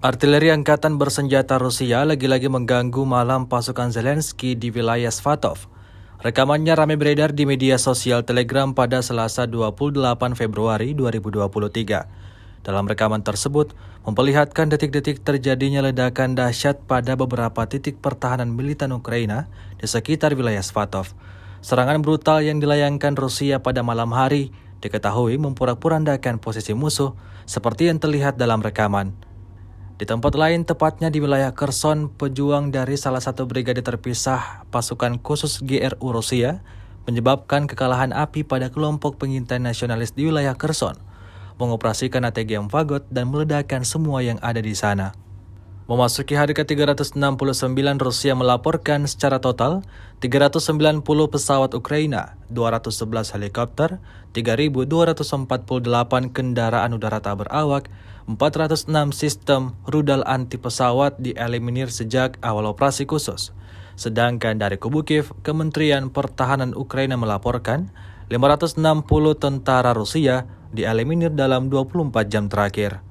Artileri Angkatan Bersenjata Rusia lagi-lagi mengganggu malam pasukan Zelensky di wilayah Svatov. Rekamannya ramai beredar di media sosial Telegram pada Selasa 28 Februari 2023. Dalam rekaman tersebut, memperlihatkan detik-detik terjadinya ledakan dahsyat pada beberapa titik pertahanan militan Ukraina di sekitar wilayah Svatov. Serangan brutal yang dilayangkan Rusia pada malam hari diketahui memporak-porandakan posisi musuh seperti yang terlihat dalam rekaman. Di tempat lain, tepatnya di wilayah Kherson, pejuang dari salah satu brigade terpisah pasukan khusus GRU Rusia menyebabkan kekalahan api pada kelompok pengintai nasionalis di wilayah Kherson, mengoperasikan ATGM Fagot dan meledakkan semua yang ada di sana. Memasuki hari ke-369 Rusia melaporkan secara total 390 pesawat Ukraina, 211 helikopter, 3.248 kendaraan udara tak berawak, 406 sistem rudal anti pesawat dieliminir sejak awal operasi khusus. Sedangkan dari Kiev, Kementerian Pertahanan Ukraina melaporkan 560 tentara Rusia dieliminir dalam 24 jam terakhir.